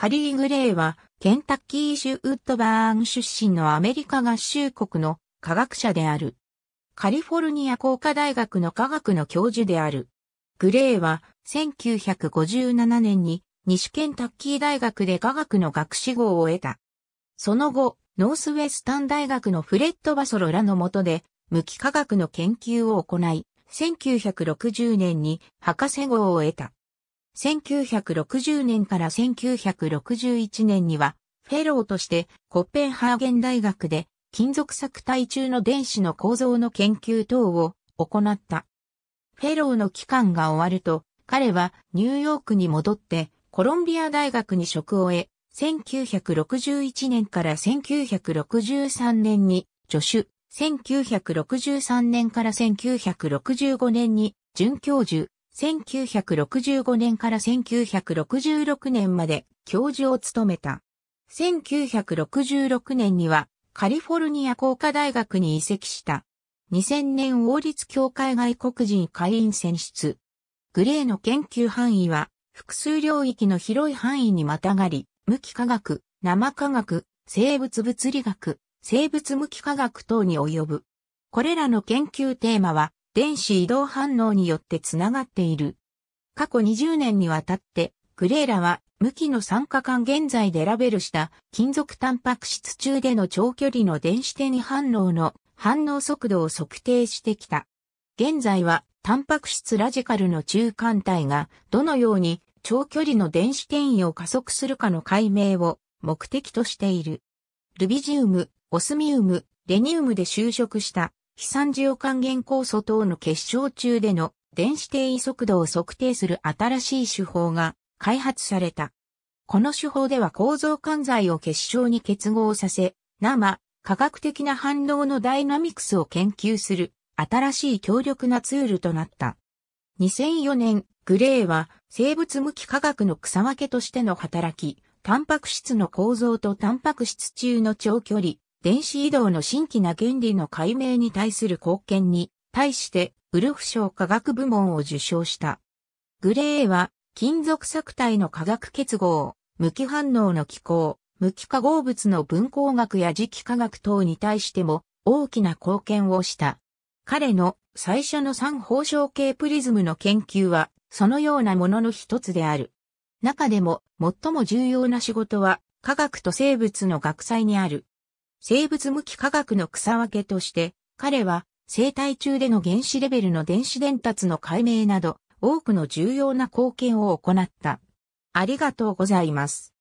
ハリー・グレイは、ケンタッキー州ウッドバーン出身のアメリカ合衆国の科学者である。カリフォルニア工科大学の科学の教授である。グレイは、1957年に西ケンタッキー大学で科学の学士号を得た。その後、ノースウェスタン大学のフレッド・バソロらの下で、無機化学の研究を行い、1960年に博士号を得た。1960年から1961年には、フェローとしてコッペンハーゲン大学で金属作体中の電子の構造の研究等を行った。フェローの期間が終わると、彼はニューヨークに戻ってコロンビア大学に職を得、1961年から1963年に助手、1963年から1965年に准教授、1965年から1966年まで教授を務めた。1966年にはカリフォルニア工科大学に移籍した。2000年王立協会外国人会員選出。グレーの研究範囲は複数領域の広い範囲にまたがり、無機化学、生化学、生物物理学、生物無機化学等に及ぶ。これらの研究テーマは電子移動反応によってつながっている。過去20年にわたって、グレーラは無機の酸化管現在でラベルした金属タンパク質中での長距離の電子転移反応の反応速度を測定してきた。現在はタンパク質ラジカルの中間体がどのように長距離の電子転移を加速するかの解明を目的としている。ルビジウム、オスミウム、レニウムで就職した非三次予還元酵素等の結晶中での電子定位速度を測定する新しい手法が開発された。この手法では構造管材を結晶に結合させ、生、科学的な反応のダイナミクスを研究する新しい強力なツールとなった。2004年、グレーは生物向き科学の草分けとしての働き、タンパク質の構造とタンパク質中の長距離、電子移動の新規な原理の解明に対する貢献に、対して、ウルフ賞科学部門を受賞した。グレーは、金属錯体の化学結合、無機反応の機構、無機化合物の分光学や磁気化学等に対しても大きな貢献をした。彼の最初の三方象系プリズムの研究は、そのようなものの一つである。中でも最も重要な仕事は科学と生物の学祭にある。生物向き科学の草分けとして、彼は生体中での原子レベルの電子伝達の解明など、多くの重要な貢献を行った。ありがとうございます。